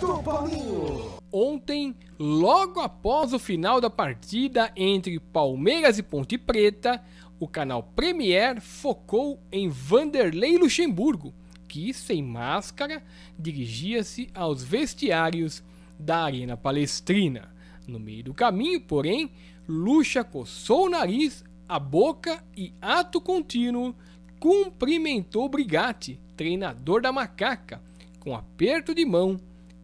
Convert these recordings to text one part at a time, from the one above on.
do Paulinho. Ontem, logo após o final da partida entre Palmeiras e Ponte Preta, o canal Premier focou em Vanderlei Luxemburgo, que, sem máscara, dirigia-se aos vestiários da Arena Palestrina. No meio do caminho, porém, Luxa coçou o nariz, a boca e, ato contínuo, cumprimentou Brigatti, treinador da Macaca, com aperto de mão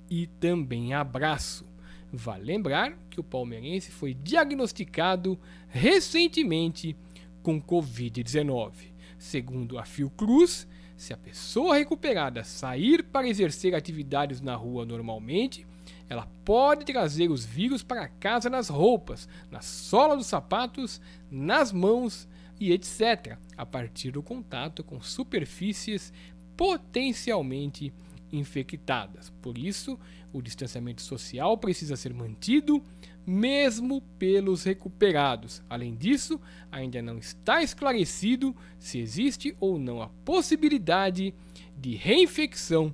e também abraço. Vale lembrar que o palmeirense foi diagnosticado recentemente com Covid-19. Segundo a Fiocruz, se a pessoa recuperada sair para exercer atividades na rua normalmente, ela pode trazer os vírus para casa nas roupas, na sola dos sapatos, nas mãos e etc., a partir do contato com superfícies potencialmente infectadas infectadas. Por isso, o distanciamento social precisa ser mantido, mesmo pelos recuperados. Além disso, ainda não está esclarecido se existe ou não a possibilidade de reinfecção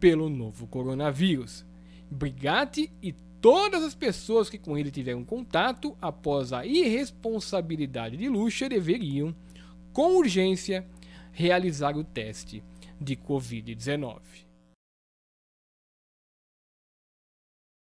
pelo novo coronavírus. Brigatti e todas as pessoas que com ele tiveram contato após a irresponsabilidade de Lucha deveriam, com urgência, realizar o teste de Covid-19.